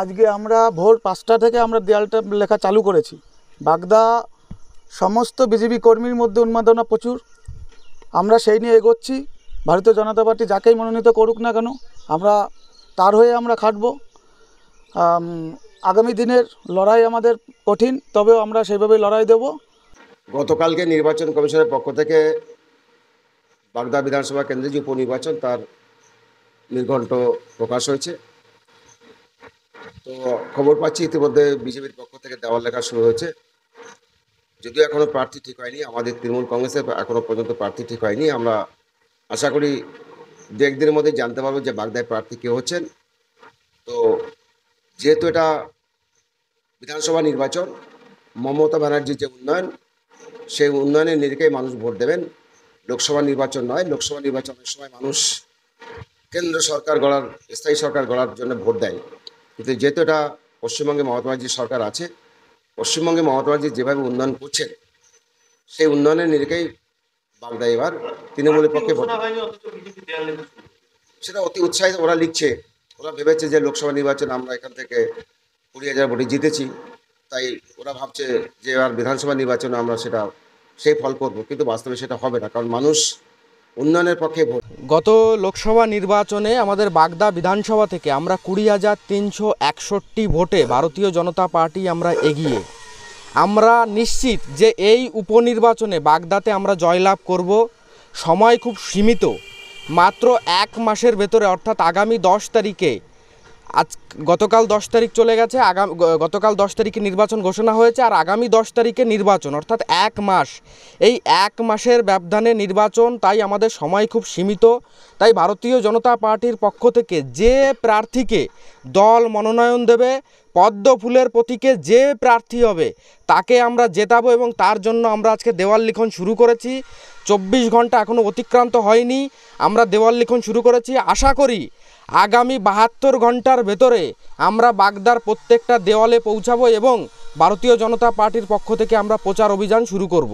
আজকে আমরা ভোর পাঁচটা থেকে আমরা দেয়ালটা লেখা চালু করেছি বাগদা সমস্ত বিজেপি কর্মীর মধ্যে উন্মাদনা প্রচুর আমরা সেই নিয়ে এগোচ্ছি ভারতীয় জনতা পার্টি যাকেই মনোনীত করুক না কেন আমরা তার হয়ে আমরা খাটব আগামী দিনের লড়াই আমাদের কঠিন তবেও আমরা সেইভাবে লড়াই দেব গতকালকে নির্বাচন কমিশনের পক্ষ থেকে বাগদা বিধানসভা কেন্দ্রে যে উপনির্বাচন তার নির্ঘণ্ট প্রকাশ হয়েছে তো খবর পাচ্ছি ইতিমধ্যে বিজেপির পক্ষ থেকে দেওয়াল লেখা শুরু হয়েছে যদিও এখনও প্রার্থী ঠিক হয়নি আমাদের তৃণমূল কংগ্রেসের এখনও পর্যন্ত প্রার্থী ঠিক হয়নি আমরা আশা করি দু একদিনের মধ্যে জানতে পারবো যে বাগদায় প্রার্থী কে হচ্ছেন তো যেহেতু এটা বিধানসভা নির্বাচন মমতা ব্যানার্জির যে উন্নয়ন সেই উন্নয়নের নিরিখেই মানুষ ভোট দেবেন লোকসভা নির্বাচন নয় লোকসভা নির্বাচনের সময় মানুষ কেন্দ্র সরকার গড়ার স্থায়ী সরকার গড়ার জন্য ভোট দেয় কিন্তু যেহেতু এটা পশ্চিমবঙ্গে মমতা সরকার আছে পশ্চিমবঙ্গে মমতা যেভাবে উন্নয়ন করছেন সেই উন্নয়নের নিরিখেই বাগদা এবার তৃণমূলের পক্ষে ভোট সেটা অতি উৎসাহিত ওরা লিখছে ওরা ভেবেছে যে লোকসভা নির্বাচন আমরা এখান থেকে কুড়ি হাজার ভোটে জিতেছি তাই ওরা ভাবছে যে এবার বিধানসভা নির্বাচনে আমরা সেটা সেই ফল করবো কিন্তু বাস্তবে সেটা হবে না কারণ মানুষ উন্নয়নের পক্ষে ভোট গত লোকসভা নির্বাচনে আমাদের বাগদা বিধানসভা থেকে আমরা কুড়ি হাজার তিনশো একষট্টি ভোটে ভারতীয় জনতা পার্টি আমরা এগিয়ে আমরা নিশ্চিত যে এই উপনির্বাচনে বাগদাতে আমরা জয়লাভ করব সময় খুব সীমিত মাত্র এক মাসের ভেতরে অর্থাৎ আগামী দশ তারিখে আজ গতকাল দশ তারিখ চলে গেছে আগাম গতকাল দশ তারিখে নির্বাচন ঘোষণা হয়েছে আর আগামী দশ তারিখে নির্বাচন অর্থাৎ এক মাস এই এক মাসের ব্যবধানে নির্বাচন তাই আমাদের সময় খুব সীমিত তাই ভারতীয় জনতা পার্টির পক্ষ থেকে যে প্রার্থীকে দল মনোনয়ন দেবে পদ্ম ফুলের প্রতীকে যে প্রার্থী হবে তাকে আমরা জেতাবো এবং তার জন্য আমরা আজকে দেওয়াল লিখন শুরু করেছি চব্বিশ ঘন্টা এখনও অতিক্রান্ত হয়নি আমরা দেওয়াল লিখন শুরু করেছি আশা করি আগামী বাহাত্তর ঘন্টার ভেতরে আমরা বাগদার প্রত্যেকটা দেওয়ালে পৌঁছাবো এবং ভারতীয় জনতা পার্টির পক্ষ থেকে আমরা প্রচার অভিযান শুরু করব